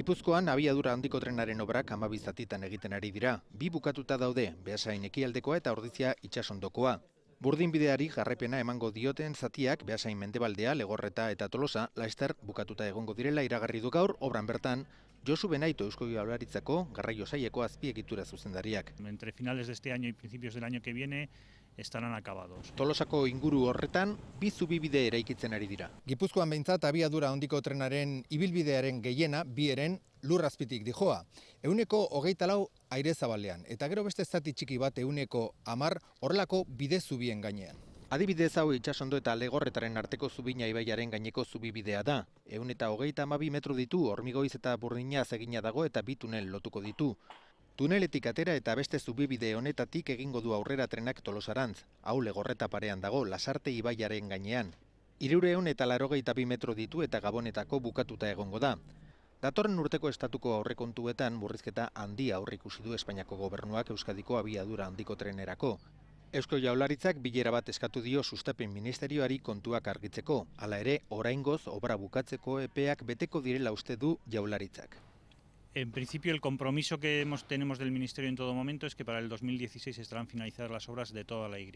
Gipuzkoan abiadura handiko trenaren obrak amabizatitan egiten ari dira. Bi bukatuta daude, behasain ekialdekoa eta ordizia itxasondokoa. Burdin bideari jarrepena emango dioten zatiak behasain mendebaldea, legorreta eta tolosa, laester bukatuta egongo direla iragarri du gaur obran bertan, Josu Benaito Eusko Jaurlaritzako garraio saileko azpiegitura zuzendariak. Entre finales de este año y principios del año que viene estarán acabados. Tolosako inguru horretan bizubi zubibide eraikitzen ari dira. Gipuzkoan beintzat abiadura hondiko trenaren ibilbidearen gehiena bieren lurrazpitik dijoa. Euneko hogeita lau aire zabalean, eta gero beste zati txiki bat euneko amar horrelako bide zubien gainean. Adibidez hau itxasondo eta legorretaren arteko zubina ibaiaren gaineko zubibidea da. Eun eta hogeita amabi metro ditu, hormigoiz eta burdina zegina dago eta bi tunel lotuko ditu. Tuneletik atera eta beste zubibide honetatik egingo du aurrera trenak tolosarantz. Hau legorreta parean dago, lasarte ibaiaren gainean. Irure hon eta larogeita metro ditu eta gabonetako bukatuta egongo da. Datorren urteko estatuko aurrekontuetan burrizketa handia aurrikusi du Espainiako gobernuak Euskadiko abiadura handiko trenerako. Eusko Jaularitzak bilera bat eskatu dio sustapen ministerioari kontuak argitzeko, hala ere, oraingoz obra bukatzeko epeak beteko direla uste du Jaularitzak. En principio, el compromiso que hemos, tenemos del Ministerio en todo momento es que para el 2016 estarán finalizadas las obras de toda la Y